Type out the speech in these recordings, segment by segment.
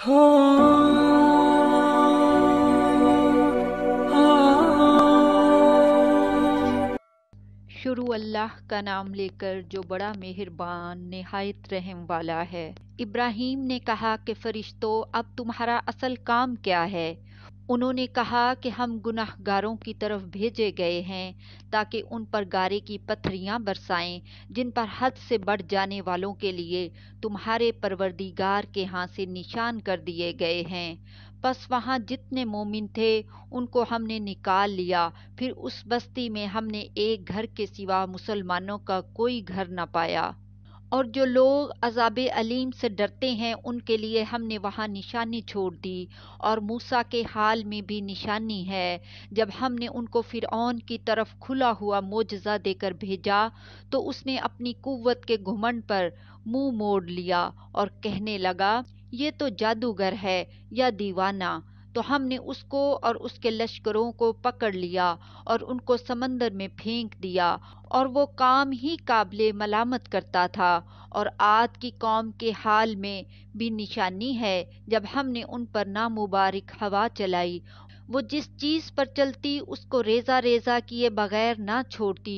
हाँ। शुरू अल्लाह का नाम लेकर जो बड़ा मेहरबान नहायत रहम वाला है इब्राहिम ने कहा कि फ़रिश्तों अब तुम्हारा असल काम क्या है उन्होंने कहा कि हम गुनाहगारों की तरफ भेजे गए हैं ताकि उन पर गारे की पत्थरियाँ बरसाएं जिन पर हद से बढ़ जाने वालों के लिए तुम्हारे परवरदिगार के हाथ से निशान कर दिए गए हैं बस वहाँ जितने मोमिन थे उनको हमने निकाल लिया फिर उस बस्ती में हमने एक घर के सिवा मुसलमानों का कोई घर न पाया और जो लोग अजाब अलीम से डरते हैं उनके लिए हमने वहाँ निशानी छोड़ दी और मूसा के हाल में भी निशानी है जब हमने उनको फ़िरौन की तरफ खुला हुआ मोजा देकर भेजा तो उसने अपनी कुत के घुमंड पर मुंह मोड़ लिया और कहने लगा ये तो जादूगर है या दीवाना तो हमने उसको और उसके लश्करों को पकड़ लिया और उनको समंदर में फेंक दिया और वो काम ही काबिल मलामत करता था और आद की कौम के हाल में भी निशानी है जब हमने उन पर नामुबारक हवा चलाई वो जिस चीज़ पर चलती उसको रेजा रेजा किए बगैर ना छोड़ती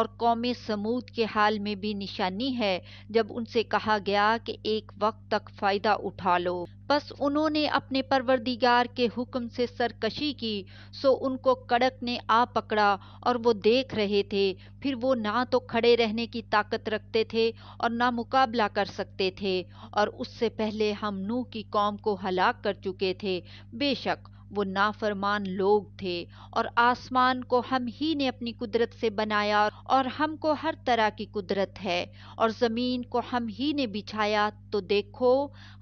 और कौम समूद के हाल में भी निशानी है जब उनसे कहा गया कि एक वक्त तक फ़ायदा उठा लो बस उन्होंने अपने परवरदिगार के हुक्म से सरकशी की सो उनको कड़क ने आ पकड़ा और वो देख रहे थे फिर वो ना तो खड़े रहने की ताकत रखते थे और ना मुकाबला कर सकते थे और उससे पहले हम नू की कौम को हलाक कर चुके थे बेशक वो नाफरमान लोग थे और आसमान को हम ही ने अपनी कुदरत से बनाया और हमको हर तरह की कुदरत है और ज़मीन को हम ही ने बिछाया तो देखो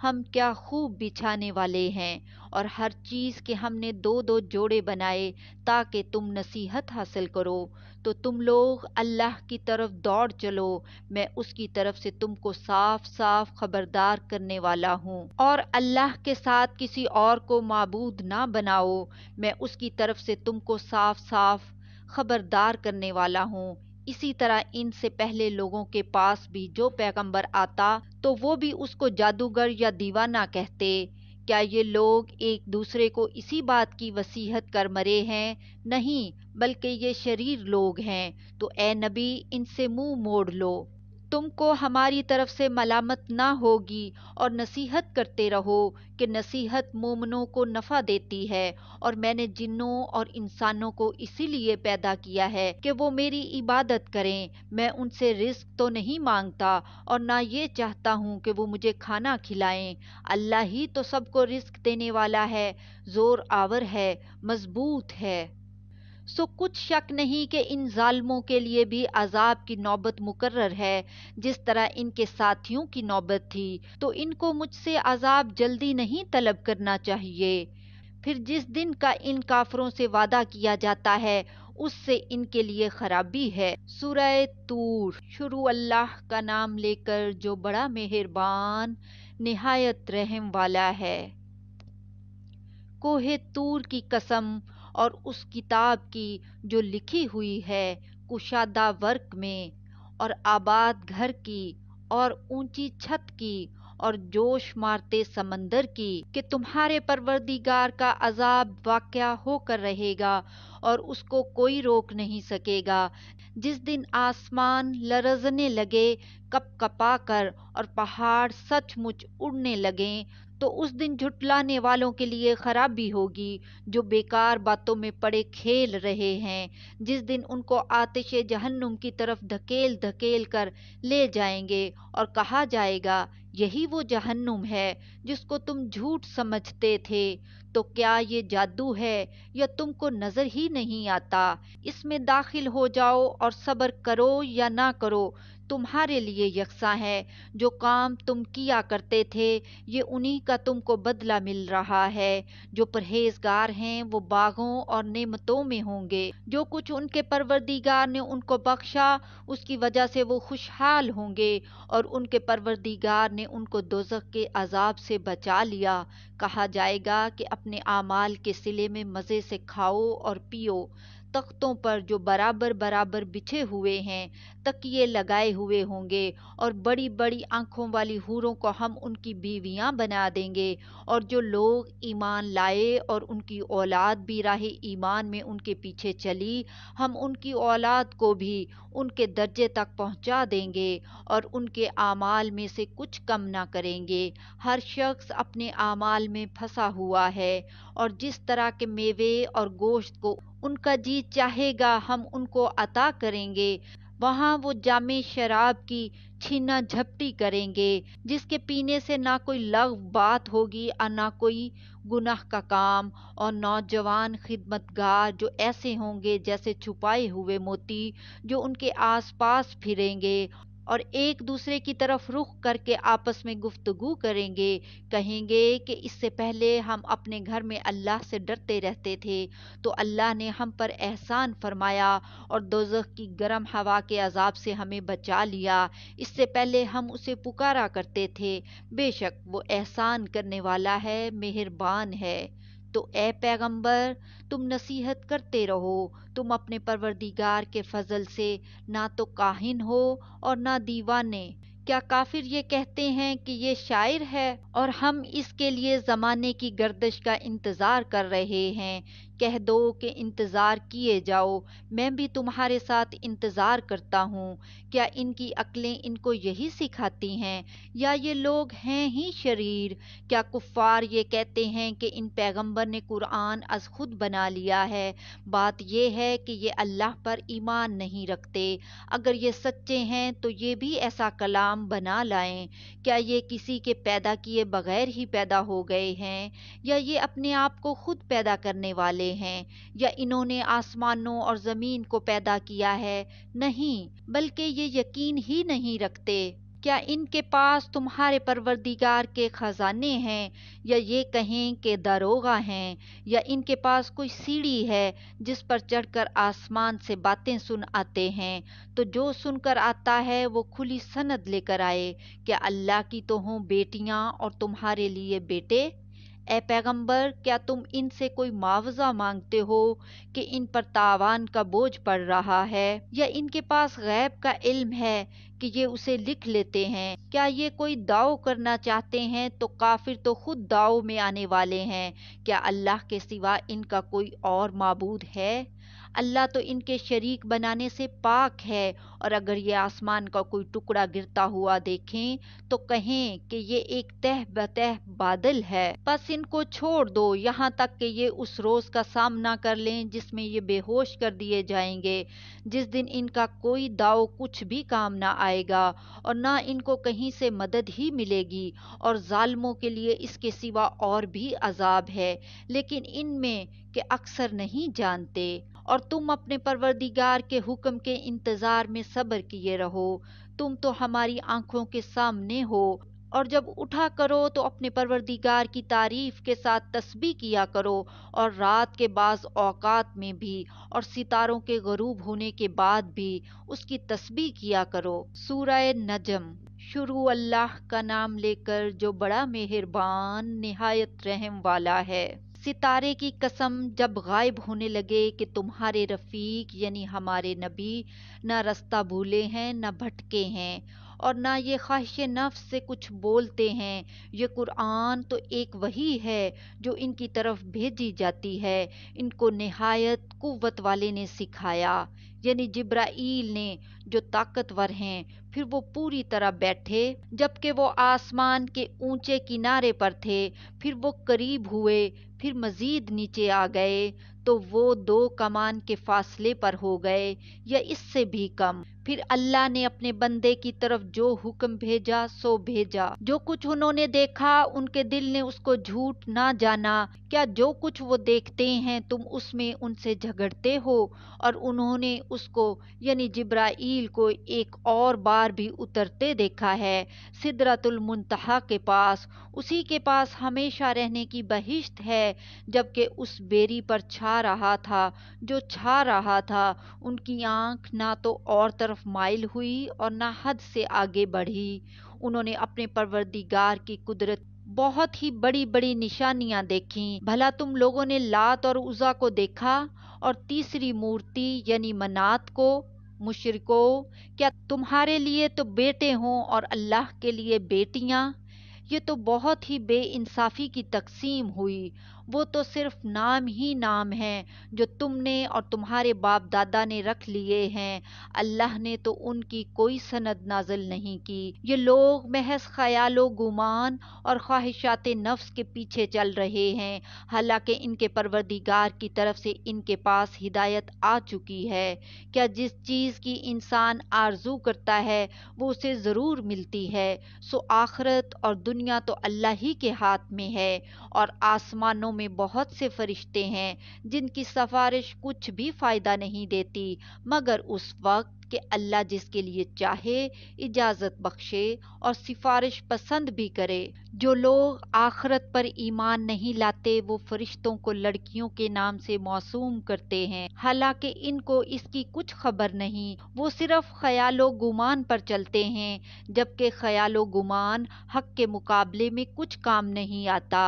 हम क्या खूब बिछाने वाले हैं और हर चीज़ के हमने दो दो जोड़े बनाए ताकि तुम नसीहत हासिल करो तो तुम लोग अल्लाह की तरफ दौड़ चलो मैं उसकी तरफ से तुमको साफ साफ खबरदार करने वाला हूँ और अल्लाह के साथ किसी और को मबूद ना बनाओ मैं उसकी तरफ से तुमको साफ साफ खबरदार करने वाला हूँ इसी तरह इनसे पहले लोगों के पास भी जो पैगंबर आता तो वो भी उसको जादूगर या दीवाना कहते क्या ये लोग एक दूसरे को इसी बात की वसीहत कर मरे हैं नहीं बल्कि ये शरीर लोग हैं तो ए नबी इनसे मुंह मोड़ लो तुमको हमारी तरफ से मलामत ना होगी और नसीहत करते रहो कि नसीहत मोमनों को नफ़ा देती है और मैंने जिन्नों और इंसानों को इसीलिए पैदा किया है कि वो मेरी इबादत करें मैं उनसे रिस्क तो नहीं मांगता और ना ये चाहता हूँ कि वो मुझे खाना खिलाएं अल्लाह ही तो सबको रिस्क देने वाला है ज़ोर आवर है मज़बूत है सो कुछ शक नहीं कि इन जालमों के लिए भी अजाब की नौबत मुकर्र है जिस तरह इनके साथियों की नौबत थी तो इनको मुझसे अजाब जल्दी नहीं तलब करना चाहिए फिर जिस दिन का इन काफरों से वादा किया जाता है उससे इनके लिए खराबी है सुरह तूर शुरू अल्लाह का नाम लेकर जो बड़ा मेहरबान निहायत रहम वाला है कोहे तूर की कसम और उस किताब की जो लिखी हुई है कुशादा वर्क में और आबाद घर की और ऊंची छत की और जोश मारते समंदर की कि तुम्हारे परवरदिगार का अजाब वाक़ होकर रहेगा और उसको कोई रोक नहीं सकेगा जिस दिन आसमान लरजने लगे कप कपा कर और पहाड़ सचमुच उड़ने लगे तो उस दिन झुटलाने वालों के लिए खराबी होगी जो बेकार बातों में पड़े खेल रहे हैं जिस दिन उनको आतिश जहन्नुम की तरफ धकेल धकेल कर ले जाएंगे और कहा जाएगा यही वो जहन्नुम है जिसको तुम झूठ समझते थे तो क्या ये जादू है या तुमको नजर ही नहीं आता इसमें दाखिल हो जाओ और सब्र करो या ना करो तुम्हारे लिए यकसा है जो काम तुम किया करते थे ये उन्हीं का तुमको बदला मिल रहा है जो परहेजगार हैं वो बागों और नेमतों में होंगे जो कुछ उनके परवरदिगार ने उनको बख्शा उसकी वजह से वो खुशहाल होंगे और उनके परवरदिगार ने उनको दोजक के अजाब से बचा लिया कहा जाएगा कि अपने आमाल के सिले में मज़े से खाओ और पियो तख्तों पर जो बराबर बराबर बिछे हुए हैं तकिए लगाए हुए होंगे और बड़ी बड़ी आंखों वाली हूरों को हम उनकी बीवियां बना देंगे और जो लोग ईमान लाए और उनकी औलाद भी राहे ईमान में उनके पीछे चली हम उनकी औलाद को भी उनके दर्जे तक पहुंचा देंगे और उनके आमाल में से कुछ कम ना करेंगे हर शख्स अपने आमाल में फंसा हुआ है और जिस तरह के मेवे और गोश्त को उनका जी चाहेगा हम उनको अता करेंगे वहाँ वो जामे शराब की छीना झपटी करेंगे जिसके पीने से ना कोई लव बात होगी और ना कोई गुनाह का काम और नौजवान खिदमतगार जो ऐसे होंगे जैसे छुपाए हुए मोती जो उनके आसपास फिरेंगे और एक दूसरे की तरफ रुख करके आपस में गुफ्तगु करेंगे कहेंगे कि इससे पहले हम अपने घर में अल्लाह से डरते रहते थे तो अल्लाह ने हम पर एहसान फरमाया और दोजख की गर्म हवा के अजाब से हमें बचा लिया इससे पहले हम उसे पुकारा करते थे बेशक वो एहसान करने वाला है मेहरबान है तो ए पैगंबर तुम नसीहत करते रहो तुम अपने परवरदिगार के फजल से ना तो काहिन हो और ना दीवाने क्या काफिर ये कहते हैं कि ये शायर है और हम इसके लिए ज़माने की गर्दश का इंतज़ार कर रहे हैं कह दो कि इंतज़ार किए जाओ मैं भी तुम्हारे साथ इंतज़ार करता हूँ क्या इनकी अकलें इनको यही सिखाती हैं या ये लोग हैं ही शरीर क्या कुफ़ार ये कहते हैं कि इन पैगंबर ने कुरान अज खुद बना लिया है बात यह है कि ये अल्लाह पर ईमान नहीं रखते अगर ये सच्चे हैं तो ये भी ऐसा कलाम बना लाएं क्या ये किसी के पैदा किए बगैर ही पैदा हो गए हैं या ये अपने आप को खुद पैदा करने वाले वाले हैं या इन्होंने आसमानों और ज़मीन को पैदा किया है नहीं बल्कि ये यकीन ही नहीं रखते क्या इनके पास तुम्हारे परवरदिगार के ख़जाने हैं या ये कहें कि दरोगा हैं या इनके पास कोई सीढ़ी है जिस पर चढ़कर आसमान से बातें सुन आते हैं तो जो सुनकर आता है वो खुली सनद लेकर आए क्या अल्लाह की तो हों बेटियां और तुम्हारे लिए बेटे ए पैगंबर क्या तुम इनसे कोई मुआवजा मांगते हो कि इन पर तावान का बोझ पड़ रहा है या इनके पास गैब का इल्म है कि ये उसे लिख लेते हैं क्या ये कोई दाव करना चाहते हैं तो काफिर तो खुद दाव में आने वाले हैं क्या अल्लाह के सिवा इनका कोई और मबूद है अल्लाह तो इनके शरीक बनाने से पाक है और अगर ये आसमान का कोई टुकड़ा गिरता हुआ देखें तो कहें कि ये एक तह बतह बादल है बस इनको छोड़ दो यहाँ तक कि ये उस रोज का सामना कर लें जिसमें ये बेहोश कर दिए जाएंगे जिस दिन इनका कोई दाव कुछ भी काम ना आएगा और ना इनको कहीं से मदद ही मिलेगी और ालमों के लिए इसके सिवा और भी अजाब है लेकिन इनमें के अक्सर नहीं जानते और तुम अपने परवरदिगार के हुक्म के इंतजार में सब्र किए रहो तुम तो हमारी आंखों के सामने हो और जब उठा करो तो अपने परवरदिगार की तारीफ के साथ तस्बी किया करो और रात के बाद औकात में भी और सितारों के गरूब होने के बाद भी उसकी तस्बी किया करो सूर नजम शुरू अल्लाह का नाम लेकर जो बड़ा मेहरबान नहायत रहम वाला है सितारे की कसम जब गायब होने लगे कि तुम्हारे रफ़ीक यानी हमारे नबी ना रास्ता भूले हैं ना भटके हैं और ना ये ख्वाहिश नफ्स से कुछ बोलते हैं ये कुरान तो एक वही है जो इनकी तरफ भेजी जाती है इनको नहायत कुत वाले ने सिखाया यानी जिब्राइल ने जो ताकतवर हैं फिर वो पूरी तरह बैठे जबकि वो आसमान के ऊंचे किनारे पर थे फिर वो करीब हुए फिर मजीद नीचे आ गए तो वो दो कमान के फासले पर हो गए या इससे भी कम फिर अल्लाह ने अपने बंदे की तरफ जो हुक्म भेजा सो भेजा जो कुछ उन्होंने देखा उनके दिल ने उसको झूठ ना जाना क्या जो कुछ वो देखते हैं तुम उसमें उनसे झगड़ते हो और उन्होंने उसको यानी जिब्राइल को एक और बार भी उतरते देखा है सिदरतुल मुंतहा के पास उसी के पास हमेशा रहने की बहिश्त है जबकि उस बेरी पर छा रहा था जो छा रहा था उनकी आंख ना तो और तरफ माइल हुई और ना हद से आगे बढ़ी उन्होंने अपने परवरदिगार की कुदरत बहुत ही बड़ी बड़ी निशानियां देखी भला तुम लोगों ने लात और उजा को देखा और तीसरी मूर्ति यानी मनात को मुशरको क्या तुम्हारे लिए तो बेटे हों और अल्लाह के लिए बेटियां ये तो बहुत ही बेइंसाफ़ी की तकसीम हुई वो तो सिर्फ नाम ही नाम हैं जो तुमने और तुम्हारे बाप दादा ने रख लिए हैं अल्लाह ने तो उनकी कोई सनद नाजिल नहीं की ये लोग महज ख्यालो गुमान और ख्वाहिशात नफ्स के पीछे चल रहे हैं हालांकि इनके परवरदिगार की तरफ से इनके पास हिदायत आ चुकी है क्या जिस चीज़ की इंसान आरजू करता है वो उसे ज़रूर मिलती है सो आखरत और दुनिया तो अल्लाह ही के हाथ में है और आसमानों में बहुत से फरिश्ते हैं जिनकी सिफारिश कुछ भी फ़ायदा नहीं देती मगर उस वक्त कि अल्लाह जिसके लिए चाहे इजाज़त बख्शे और सिफारिश पसंद भी करे जो लोग आखरत पर ईमान नहीं लाते वो फरिश्तों को लड़कियों के नाम से मासूम करते हैं हालांकि इनको इसकी कुछ खबर नहीं वो सिर्फ ख्यालो गुमान पर चलते हैं जबकि ख्यालो गुमान हक के मुकाबले में कुछ काम नहीं आता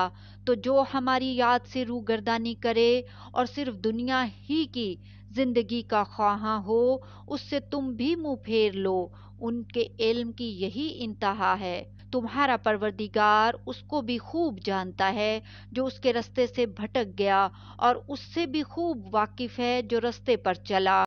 तो जो हमारी याद से रूगर्दानी करे और सिर्फ दुनिया ही की ज़िंदगी का ख्वाहा हो उससे तुम भी मुंह फेर लो उनके इल्म की यही इंतहा है तुम्हारा परवरदिगार उसको भी खूब जानता है जो उसके रस्ते से भटक गया और उससे भी खूब वाकिफ है जो रस्ते पर चला